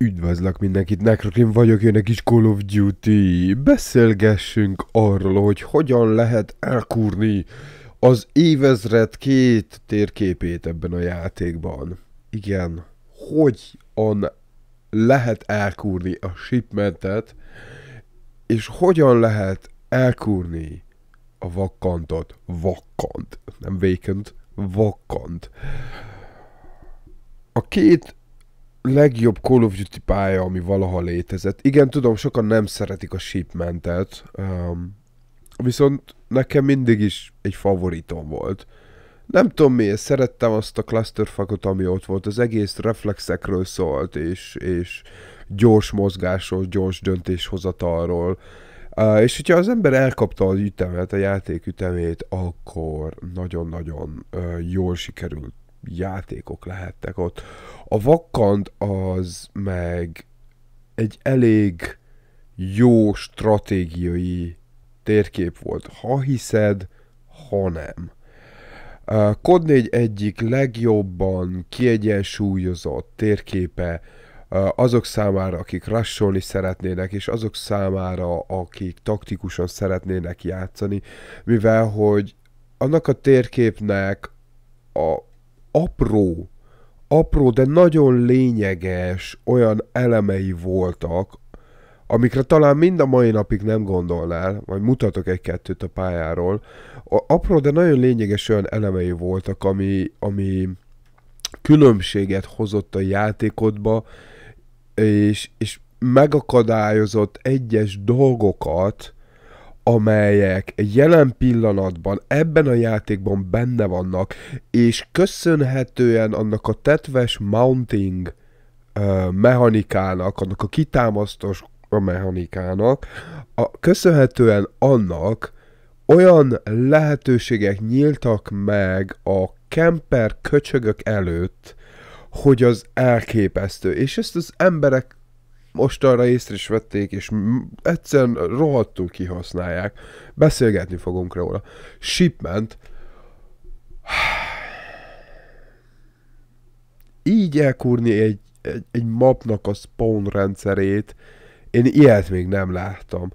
Üdvözlök mindenkit, Nekrokin vagyok, jön egy kis Call of Duty. Beszélgessünk arról, hogy hogyan lehet elkúrni az évezred két térképét ebben a játékban. Igen, hogyan lehet elkúrni a shipmentet, és hogyan lehet elkúrni a vakkantot. Vakkant, nem vékent, vakkant. A két legjobb Call of Duty pálya, ami valaha létezett. Igen, tudom, sokan nem szeretik a shipmentet, um, viszont nekem mindig is egy favoritom volt. Nem tudom miért, szerettem azt a clusterfuckot, ami ott volt, az egész reflexekről szólt, és, és gyors mozgásról, gyors döntéshozatalról. Uh, és hogyha az ember elkapta az ütemet, a játék ütemét, akkor nagyon-nagyon uh, jól sikerült játékok lehettek ott. A vakkant az meg egy elég jó stratégiai térkép volt. Ha hiszed, ha nem. Kod 4 egyik legjobban kiegyensúlyozott térképe azok számára, akik rassolni szeretnének, és azok számára, akik taktikusan szeretnének játszani, mivel hogy annak a térképnek a apró, apró, de nagyon lényeges olyan elemei voltak, amikre talán mind a mai napig nem gondolnál, majd mutatok egy-kettőt a pályáról, a apró, de nagyon lényeges olyan elemei voltak, ami, ami különbséget hozott a játékodba, és, és megakadályozott egyes dolgokat, amelyek jelen pillanatban ebben a játékban benne vannak, és köszönhetően annak a tetves mounting uh, mechanikának, annak a kitámasztos mechanikának, a, köszönhetően annak olyan lehetőségek nyíltak meg a kemper köcsögök előtt, hogy az elképesztő. És ezt az emberek most arra észre is vették, és egyszerűen rohadtul kihasználják. Beszélgetni fogunk róla. Shipment. Így elkúrni egy, egy, egy mapnak a spawn rendszerét, én ilyet még nem láttam.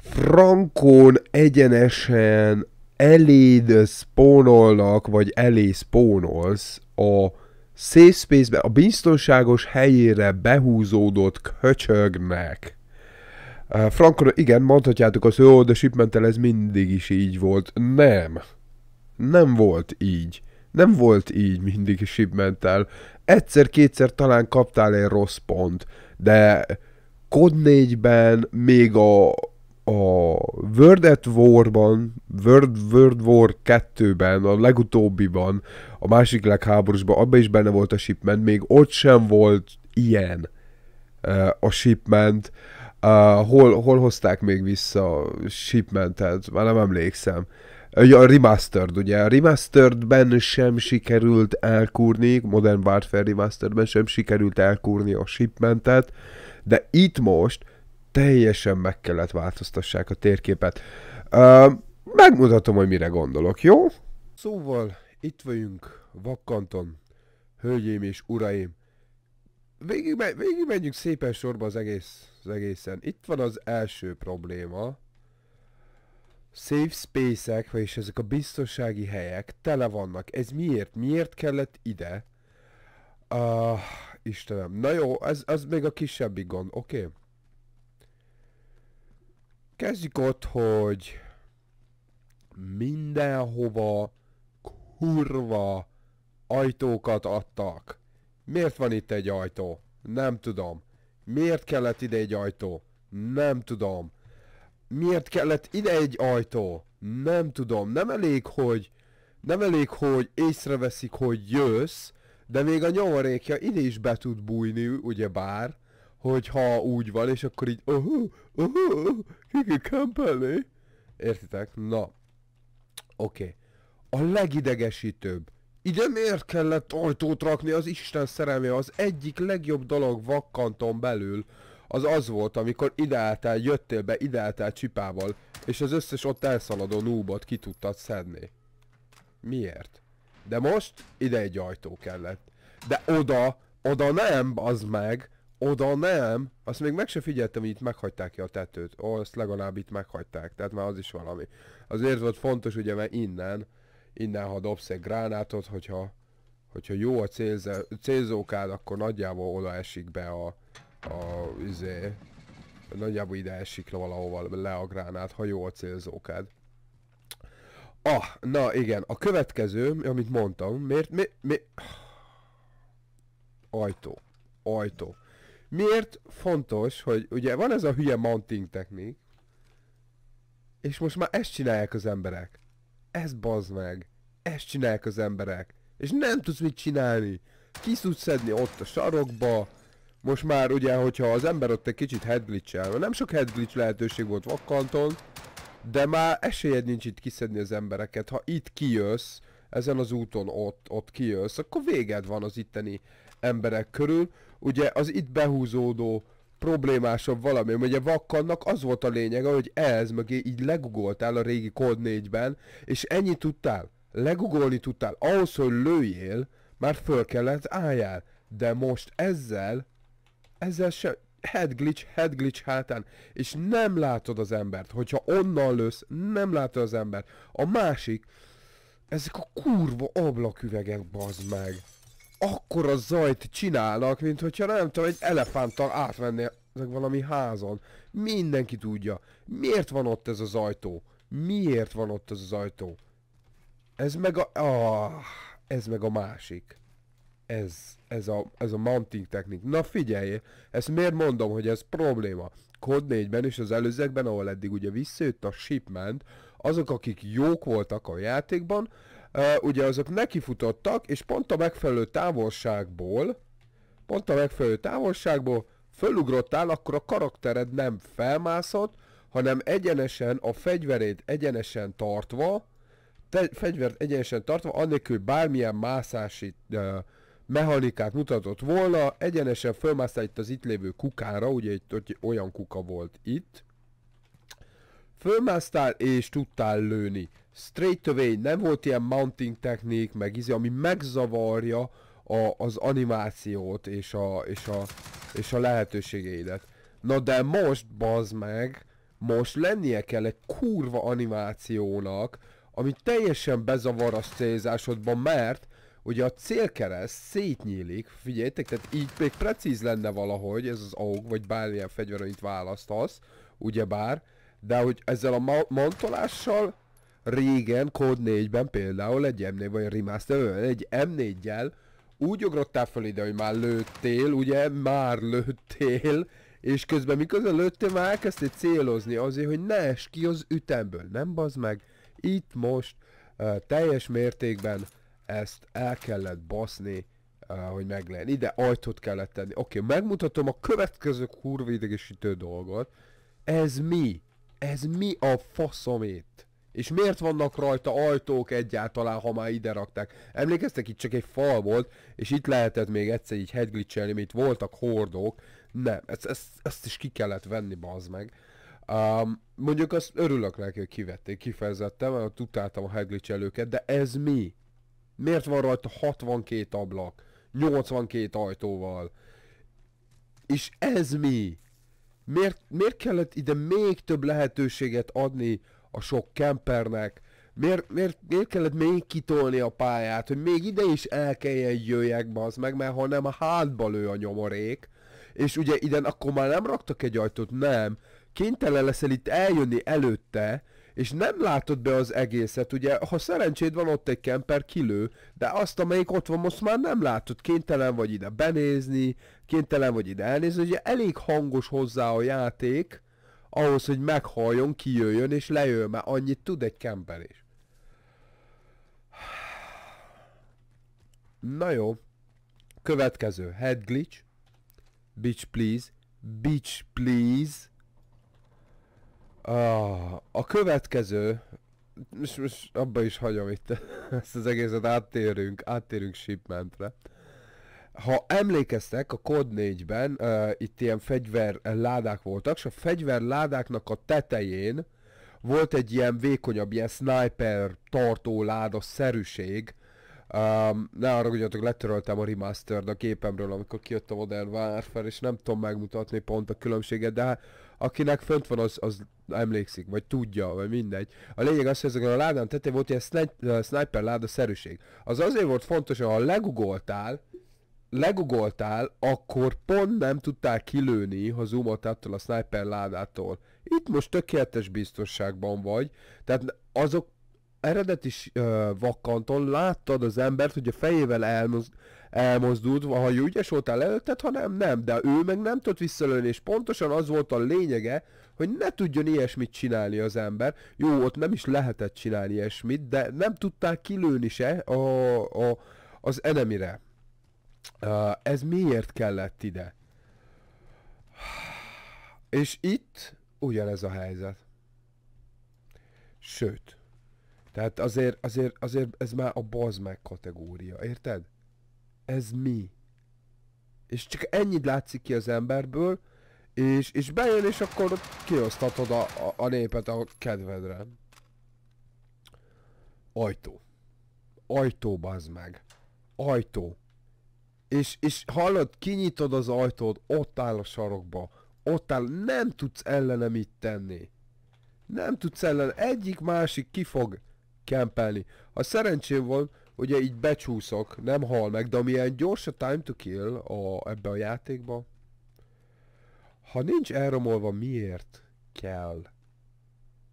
Frankon egyenesen eléd spawnolnak, vagy elé spawnolsz a safe space-be, a biztonságos helyére behúzódott köcsögnek. Frankon, igen, mondhatjátok azt, hogy ó, de shipmentel ez mindig is így volt. Nem. Nem volt így. Nem volt így mindig is shipmentel. Egyszer-kétszer talán kaptál egy rossz pont, de Kod 4-ben még a a World at War-ban, World, World War 2-ben, a legutóbbiban, a másik legháborúsban, abban is benne volt a shipment, még ott sem volt ilyen eh, a shipment. Eh, hol, hol hozták még vissza a shipmentet? Már nem emlékszem. Ja, a Remastered, ugye? A Remasteredben sem sikerült elkúrni, Modern Warfare Remasteredben sem sikerült elkúrni a shipmentet, de itt most teljesen meg kellett változtassák a térképet. Uh, megmutatom, hogy mire gondolok, jó? Szóval itt vagyunk Vakkanton, hölgyeim és uraim. Végig, me- végig menjünk szépen sorba az, egész, az egészen. Itt van az első probléma. Safe space-ek, vagyis ezek a biztonsági helyek tele vannak. Ez miért? Miért kellett ide? Uh, Istenem. Na jó, ez, ez még a kisebbi gond. Oké. Okay. Kezdjük ott, hogy mindenhova kurva ajtókat adtak. Miért van itt egy ajtó? Nem tudom. Miért kellett ide egy ajtó? Nem tudom. Miért kellett ide egy ajtó? Nem tudom. Nem elég, hogy nem elég, hogy észreveszik, hogy jössz, de még a nyomorékja ide is be tud bújni, ugye bár hogyha úgy van, és akkor így, oh, oh, oh, kiki kempelni. Értitek? Na. Oké. Okay. A legidegesítőbb. Ide miért kellett ajtót rakni az Isten szerelmé? Az egyik legjobb dolog vakkanton belül az az volt, amikor ideáltál, jöttél be, ideáltál csipával, és az összes ott elszaladó núbot ki tudtad szedni. Miért? De most ide egy ajtó kellett. De oda, oda nem, az meg, oda nem. Azt még meg se figyeltem, hogy itt meghagyták ki a tetőt. Ó, azt legalább itt meghagyták. Tehát már az is valami. Azért volt fontos, ugye, mert innen, innen ha dobsz egy gránátot, hogyha, hogyha jó a célze, célzókád, akkor nagyjából oda esik be a, a üzé. nagyjából ide esik le valahova le a gránát, ha jó a célzókád. Ah, na igen, a következő, amit mondtam, miért, mi, mi... Ajtó, ajtó miért fontos, hogy ugye van ez a hülye mounting technik, és most már ezt csinálják az emberek. Ez bazd meg. Ezt csinálják az emberek. És nem tudsz mit csinálni. Ki tudsz szedni ott a sarokba. Most már ugye, hogyha az ember ott egy kicsit headglitch nem sok headglitch lehetőség volt vakkanton, de már esélyed nincs itt kiszedni az embereket. Ha itt kijössz, ezen az úton ott, ott kijössz, akkor véged van az itteni emberek körül. Ugye az itt behúzódó problémásabb valami, ugye Vakkannak az volt a lényege, hogy ez meg így legugoltál a régi Cold 4-ben, és ennyi tudtál, legugolni tudtál, ahhoz, hogy lőjél, már föl kellett álljál, de most ezzel, ezzel se, head glitch, head glitch hátán, és nem látod az embert, hogyha onnan lősz, nem látod az embert. A másik, ezek a kurva ablaküvegek, bazd meg. a zajt csinálnak, mint hogyha nem tudom, egy elefánttal ezek valami házon. Mindenki tudja. Miért van ott ez az ajtó? Miért van ott ez az ajtó? Ez meg a... Ah, ez meg a másik. Ez, ez a, ez a mounting technik. Na figyelj, ezt miért mondom, hogy ez probléma? Kod 4-ben és az előzőkben, ahol eddig ugye visszajött a shipment, azok, akik jók voltak a játékban, ugye azok nekifutottak, és pont a megfelelő távolságból, pont a megfelelő távolságból fölugrottál, akkor a karaktered nem felmászott, hanem egyenesen a fegyverét egyenesen tartva, te, fegyvert egyenesen tartva, annélkül bármilyen mászási uh, mechanikát mutatott volna, egyenesen fölmászta itt az itt lévő kukára, ugye itt olyan kuka volt itt, fölmásztál és tudtál lőni. Straight away, nem volt ilyen mounting technik, meg izi, ami megzavarja a, az animációt és a, és, a, és a lehetőségeidet. Na de most, bazd meg, most lennie kell egy kurva animációnak, ami teljesen bezavar a célzásodban, mert ugye a célkereszt szétnyílik, figyeljétek, tehát így még precíz lenne valahogy ez az AUG, vagy bármilyen fegyver, amit választasz, ugyebár, de hogy ezzel a ma mantolással régen, Code 4-ben például egy M4 vagy remaster egy M4-jel úgy ugrottál fel ide, hogy már lőttél, ugye már lőttél, és közben miközben lőttél, már elkezdtél célozni azért, hogy ne es ki az ütemből. Nem bazd meg, itt most uh, teljes mértékben ezt el kellett baszni, uh, hogy meg legyen. Ide ajtót kellett tenni. Oké, okay, megmutatom a következő kurva idegesítő dolgot. Ez mi? Ez mi a faszomét? És miért vannak rajta ajtók egyáltalán, ha már ide rakták? Emlékeztek, itt csak egy fal volt, és itt lehetett még egyszer így headglitchelni, mint voltak hordók. Nem, ezt, ezt, ezt is ki kellett venni, bazd meg. Um, mondjuk azt örülök neki, hogy kivették kifejezetten, mert utáltam a headglitchelőket, de ez mi? Miért van rajta 62 ablak, 82 ajtóval? És ez mi? Miért, miért kellett ide még több lehetőséget adni a sok kempernek? Miért, miért, miért kellett még kitolni a pályát, hogy még ide is el kelljen jöjjek az meg, mert ha nem a hátba lő a nyomorék, és ugye ide akkor már nem raktak egy ajtót, nem, kénytelen leszel itt eljönni előtte, és nem látod be az egészet, ugye, ha szerencséd van, ott egy kemper kilő, de azt, amelyik ott van, most már nem látod, kénytelen vagy ide benézni, kénytelen vagy ide elnézni, ugye elég hangos hozzá a játék, ahhoz, hogy meghalljon, kijöjjön és lejöjjön, mert annyit tud egy kemper is. Na jó. Következő. Head glitch. Bitch please. Bitch please a következő, most, most abba is hagyom itt ezt az egészet, áttérünk, áttérünk shipmentre. Ha emlékeztek, a kod 4-ben uh, itt ilyen fegyverládák eh, voltak, és a fegyverládáknak a tetején volt egy ilyen vékonyabb, ilyen sniper tartó láda szerűség. Um, ne arra gondoljatok, letöröltem a remastered a képemről, amikor kijött a Modern Warfare, és nem tudom megmutatni pont a különbséget, de hát akinek fönt van, az, az emlékszik, vagy tudja, vagy mindegy. A lényeg az, hogy ezeken a ládán tetején volt ilyen sniper, eh, sniper láda szerűség. Az azért volt fontos, hogy ha legugoltál, legugoltál, akkor pont nem tudtál kilőni, ha zoomot attól a sniper ládától. Itt most tökéletes biztonságban vagy, tehát azok eredeti uh, eh, vakkanton láttad az embert, hogy a fejével elmoz, elmozdult, ha ügyes voltál előtted, hanem nem, de ő meg nem tudott visszalőni, és pontosan az volt a lényege, hogy ne tudjon ilyesmit csinálni az ember. Jó, ott nem is lehetett csinálni ilyesmit, de nem tudták kilőni se a, a, az enemire. Uh, ez miért kellett ide? És itt ugyanez a helyzet. Sőt. Tehát azért, azért, azért ez már a bazmeg kategória, érted? ez mi? És csak ennyit látszik ki az emberből, és, és bejön, és akkor kiosztatod a, a, a népet a kedvedre. Ajtó. Ajtó, bazd meg. Ajtó. És, és hallod, kinyitod az ajtót, ott áll a sarokba. Ott áll, nem tudsz ellene mit tenni. Nem tudsz ellen, egyik másik ki fog kempelni. Ha szerencsém volt, ugye így becsúszok, nem hal meg, de amilyen gyors a time to kill a, ebbe a játékba, ha nincs elromolva, miért kell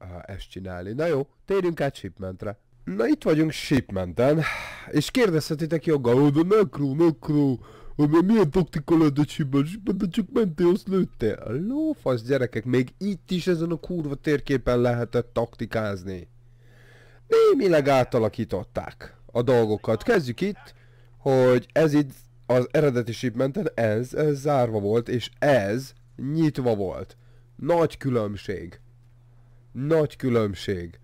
uh, ezt csinálni? Na jó, térjünk át shipmentre. Na itt vagyunk shipmenten, és kérdezhetitek joggal, hogy a necro, necro, hogy milyen taktika lehet a shipment, shipment, csak mentél, azt lőttél. Lófasz gyerekek, még itt is ezen a kurva térképen lehetett taktikázni. Némileg átalakították a dolgokat. Kezdjük itt, hogy ez itt az eredeti shipmenten ez, ez zárva volt, és ez nyitva volt. Nagy különbség. Nagy különbség.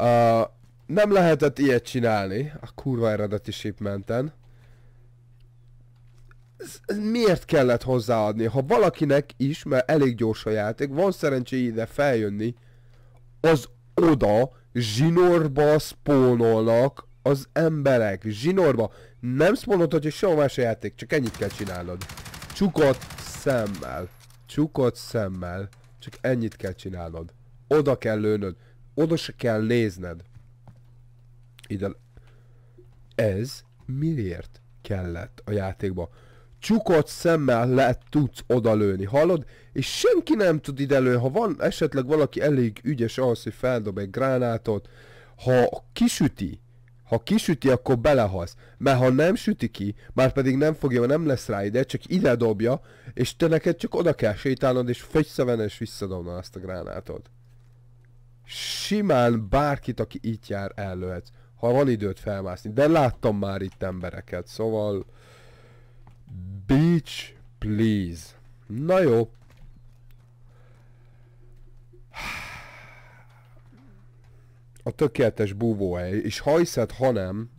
Uh, nem lehetett ilyet csinálni a kurva eredeti shipmenten. Ez, ez miért kellett hozzáadni? Ha valakinek is, mert elég gyors a játék, van szerencséje ide feljönni, az oda zsinórba spónolnak az emberek zsinórba. Nem hogy soha más a játék, csak ennyit kell csinálnod. Csukott szemmel. Csukott szemmel. Csak ennyit kell csinálnod. Oda kell lőnöd. Oda se kell nézned. Ide... Ez miért kellett a játékba? Csukott szemmel lehet tudsz odalőni, hallod? És senki nem tud ide lőni. ha van esetleg valaki elég ügyes ahhoz, hogy feldob egy gránátot, ha kisüti, ha kisüti, akkor belehalsz. Mert ha nem süti ki, már pedig nem fogja, nem lesz rá ide, csak ide dobja, és te neked csak oda kell sétálnod, és fegyszevene, és visszadobna azt a gránátot. Simán bárkit, aki itt jár, ellőhetsz. Ha van időt felmászni. De láttam már itt embereket, szóval... Beach, please. Na jó, a tökéletes búvóhely, és ha hiszed, ha nem,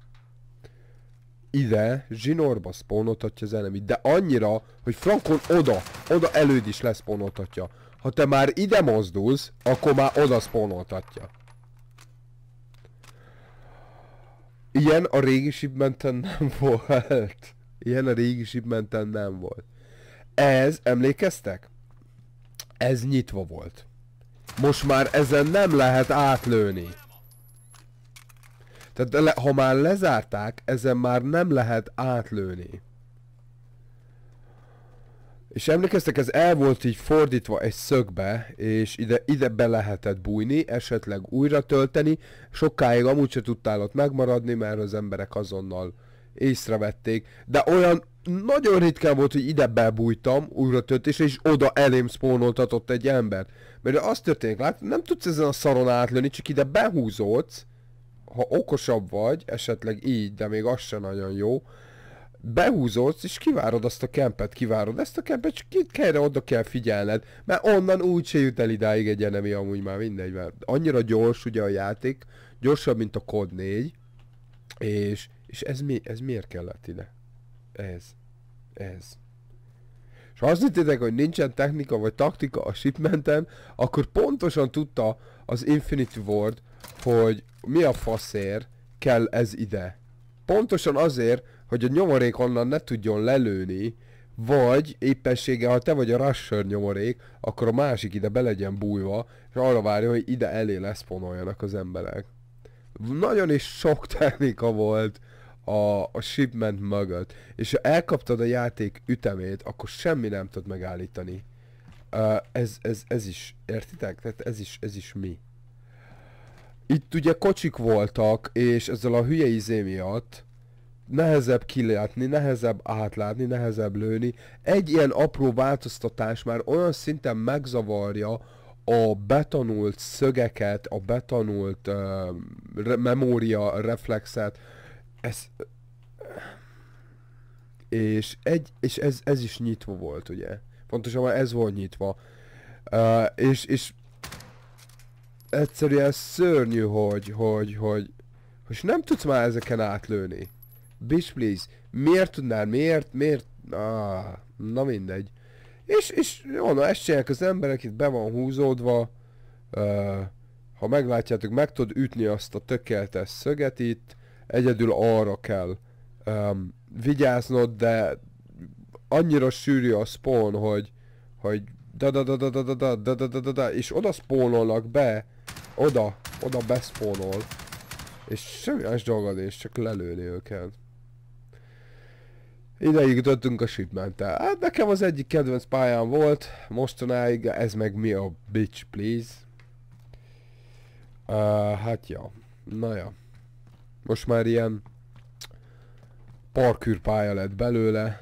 ide zsinórba spawnoltatja az enemi, de annyira, hogy frankon oda, oda előd is leszpónoltatja. Ha te már ide mozdulsz, akkor már oda spawnoltatja. Ilyen a régi shipmenten nem volt. Ilyen a régi shipmenten nem volt. Ez, emlékeztek? Ez nyitva volt. Most már ezen nem lehet átlőni. Tehát le, ha már lezárták, ezen már nem lehet átlőni. És emlékeztek, ez el volt így fordítva egy szögbe, és ide, ide be lehetett bújni, esetleg újra tölteni. Sokáig amúgy se tudtál ott megmaradni, mert az emberek azonnal észrevették. De olyan nagyon ritkán volt, hogy ide bebújtam újra töltésre, és oda elém spónoltatott egy ember, Mert az történik, lát, nem tudsz ezen a szaron átlőni, csak ide behúzódsz, ha okosabb vagy, esetleg így, de még az sem nagyon jó, behúzódsz, és kivárod azt a kempet, kivárod ezt a kempet, csak itt kell, oda kell figyelned, mert onnan úgy se jut el idáig egy enemi, amúgy már mindegy, mert annyira gyors ugye a játék, gyorsabb, mint a kod 4, és, és ez, mi, ez miért kellett ide? Ez. Ez. És ha azt hittétek, hogy nincsen technika vagy taktika a shipmenten, akkor pontosan tudta az Infinity Ward, hogy mi a faszért kell ez ide. Pontosan azért, hogy a nyomorék onnan ne tudjon lelőni, vagy éppessége, ha te vagy a Rusher nyomorék, akkor a másik ide be legyen bújva, és arra várja, hogy ide elé leszponoljanak az emberek. Nagyon is sok technika volt a, a shipment mögött, és ha elkaptad a játék ütemét, akkor semmi nem tud megállítani ez, ez, ez is, értitek? Tehát ez is, ez is mi. Itt ugye kocsik voltak, és ezzel a hülye izé miatt nehezebb kilátni, nehezebb átlátni, nehezebb lőni. Egy ilyen apró változtatás már olyan szinten megzavarja a betanult szögeket, a betanult uh, re- memória reflexet. Ez... És, egy, és ez, ez is nyitva volt, ugye? Pontosabban ez volt nyitva. Uh, és, és egyszerűen szörnyű, hogy, hogy, hogy, hogy nem tudsz már ezeken átlőni. Bitch please, miért tudnál, miért, miért, ah, na mindegy. És, és mondom, ezt csinálják az emberek, itt be van húzódva, uh, ha meglátjátok, meg tud ütni azt a tökéletes szöget itt, egyedül arra kell um, vigyáznod, de annyira sűrű a spawn, hogy, hogy da da da da da da da da da da da da és oda spawnolnak be, oda, oda beszpónol és semmi más dolgod, és csak lelőni őket. Ideig döntünk a shipmentel. Hát nekem az egyik kedvenc pályám volt, mostanáig ez meg mi a bitch please. Uh, hát ja, na ja. Most már ilyen parkűrpálya lett belőle,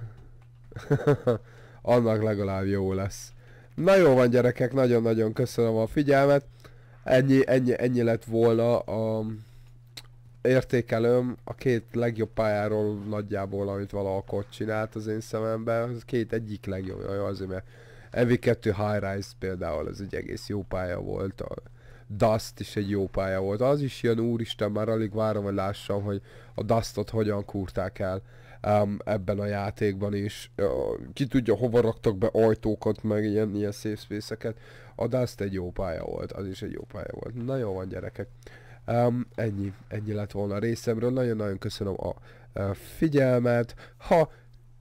Annak legalább jó lesz. Na jó van gyerekek, nagyon-nagyon köszönöm a figyelmet. Ennyi, ennyi, ennyi lett volna a értékelőm a két legjobb pályáról nagyjából, amit valahol csinált az én szememben, az két egyik legjobb, jó, azért mert MV2 High Rise például az egy egész jó pálya volt, a Dust is egy jó pálya volt, az is ilyen úristen, már alig várom, hogy lássam, hogy a Dustot hogyan kurták el um, ebben a játékban is. Uh, ki tudja, hova raktak be ajtókat, meg ilyen, ilyen safe space-eket. A Dust egy jó pálya volt, az is egy jó pálya volt. Na jó van gyerekek. Um, ennyi, ennyi lett volna a részemről. Nagyon-nagyon köszönöm a, a figyelmet. Ha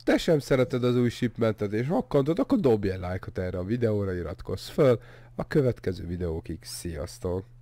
te sem szereted az új shipmentet és vakkantod, akkor dobj egy lájkot erre a videóra, iratkozz föl. A következő videókig sziasztok!